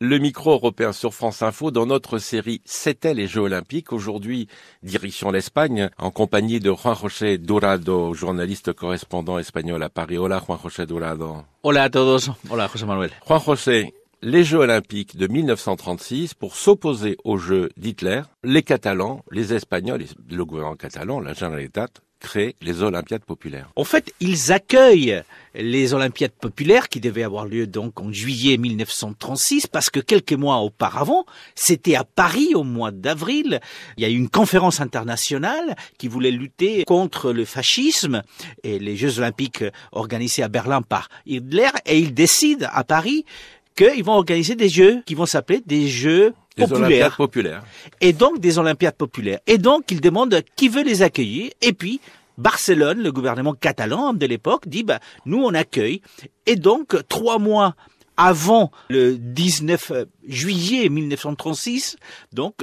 Le micro européen sur France Info dans notre série C'était les Jeux Olympiques. Aujourd'hui, direction l'Espagne, en compagnie de Juan José Dorado, journaliste correspondant espagnol à Paris. Hola Juan José Dorado. Hola a todos. Hola José Manuel. Juan José, les Jeux olympiques de 1936 pour s'opposer aux Jeux d'Hitler, les Catalans, les Espagnols, le gouvernement catalan, la Generalitat, les Olympiades populaires. En fait, ils accueillent les Olympiades populaires qui devaient avoir lieu donc en juillet 1936 parce que quelques mois auparavant, c'était à Paris au mois d'avril, il y a eu une conférence internationale qui voulait lutter contre le fascisme et les Jeux olympiques organisés à Berlin par Hitler et ils décident à Paris qu'ils vont organiser des jeux qui vont s'appeler des jeux populaires. Et donc des Olympiades populaires. Et donc ils demandent qui veut les accueillir et puis Barcelone, le gouvernement catalan de l'époque, dit bah, nous on accueille. Et donc, trois mois avant le 19 juillet 1936, donc,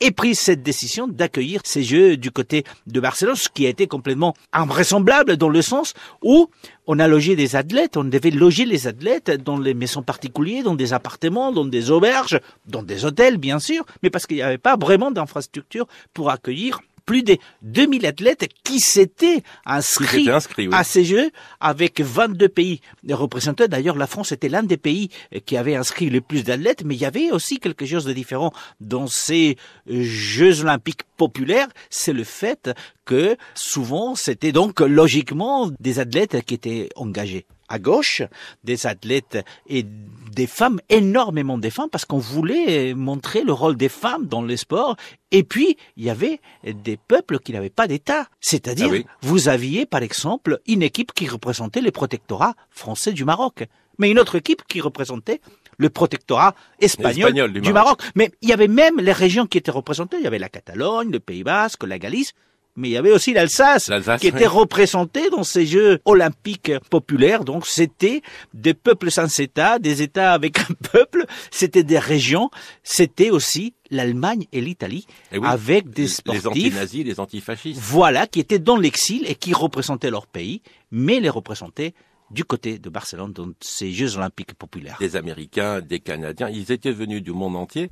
est pris cette décision d'accueillir ces Jeux du côté de Barcelone, ce qui a été complètement invraisemblable dans le sens où on a logé des athlètes, on devait loger les athlètes dans les maisons particulières, dans des appartements, dans des auberges, dans des hôtels bien sûr, mais parce qu'il n'y avait pas vraiment d'infrastructure pour accueillir plus de 2000 athlètes qui s'étaient inscrits, à ces Jeux avec 22 pays représentés. D'ailleurs, la France était l'un des pays qui avait inscrit le plus d'athlètes, mais il y avait aussi quelque chose de différent dans ces Jeux olympiques populaires, c'est le fait que souvent c'était donc logiquement des athlètes qui étaient engagés à gauche, des athlètes et des femmes, énormément des femmes, parce qu'on voulait euh, montrer le rôle des femmes dans les sports. Et puis, il y avait des peuples qui n'avaient pas d'État. C'est-à-dire, ah vous aviez, par exemple, une équipe qui représentait les protectorats français du Maroc, mais une autre équipe qui représentait le protectorat espagnol, du Maroc. Mais il y avait même les régions qui étaient représentées. Il y avait la Catalogne, le Pays Basque, la Galice mais il y avait aussi l'Alsace, qui était représentée dans ces Jeux olympiques populaires. Donc c'était des peuples sans État, des États avec un peuple, c'était des régions, c'était aussi l'Allemagne et l'Italie avec des sportifs. Les anti-nazis, les antifascistes. Voilà, qui étaient dans l'exil et qui représentaient leur pays, mais les représentaient du côté de Barcelone dans ces Jeux olympiques populaires. Des Américains, des Canadiens, ils étaient venus du monde entier,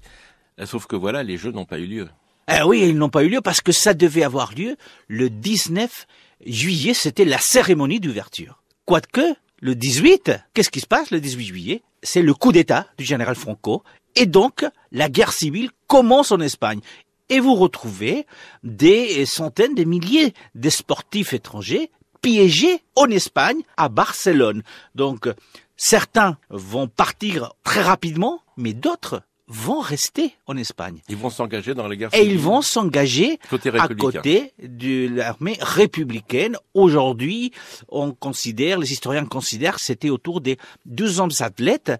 sauf que voilà, les Jeux n'ont pas eu lieu. Eh oui, ils n'ont pas eu lieu parce que ça devait avoir lieu le 19 juillet, c'était la cérémonie d'ouverture. Quoique, le 18, qu'est-ce qui se passe le 18 juillet C'est le coup d'État du général Franco et donc la guerre civile commence en Espagne. Et vous retrouvez des centaines, des milliers de sportifs étrangers piégés en Espagne, à Barcelone. Donc certains vont partir très rapidement, mais d'autres vont rester en Espagne. Ils vont s'engager dans les guerre Et ils vont s'engager à côté de l'armée républicaine. Aujourd'hui, on considère, les historiens considèrent, c'était autour des 200 athlètes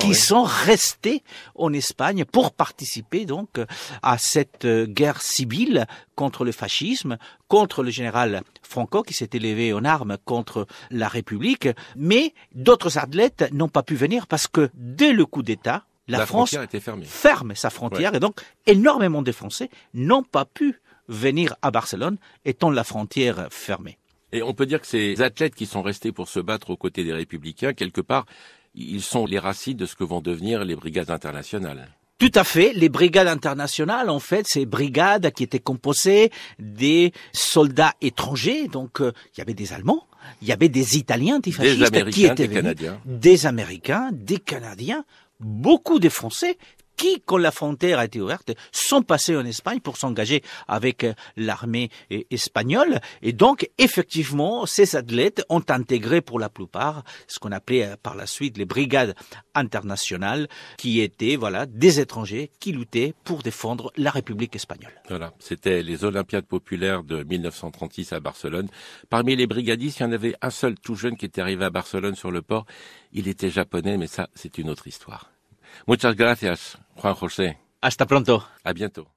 qui sont restés en Espagne pour participer donc à cette euh, guerre civile contre le fascisme, contre le général Franco qui s'est élevé en armes contre la République. Mais d'autres athlètes n'ont pas pu venir parce que dès le coup d'État, la, France fermée. ferme sa frontière et donc énormément de Français n'ont pas pu venir à Barcelone étant la frontière fermée. Et on peut dire que ces athlètes qui sont restés pour se battre aux côtés des républicains, quelque part, ils sont les racines de ce que vont devenir les brigades internationales. Tout à fait. Les brigades internationales, en fait, ces brigades qui étaient composées des soldats étrangers. Donc, euh, il y avait des Allemands, il y avait des Italiens antifascistes des qui étaient des des Américains, des Canadiens, beaucoup des Français qui, quand la frontière a été ouverte, sont passés en Espagne pour s'engager avec euh, l'armée euh, espagnole. Et donc, effectivement, ces athlètes ont intégré pour la plupart ce qu'on appelait euh, par la suite les brigades internationales, qui étaient, voilà, des étrangers qui luttaient pour défendre la République espagnole. Voilà. C'était les Olympiades populaires de 1936 à Barcelone. Parmi les brigadistes, il y en avait un seul tout jeune qui était arrivé à Barcelone sur le port. Il était japonais, mais ça, c'est une autre histoire. Muchas gracias, Juan José. Hasta pronto. A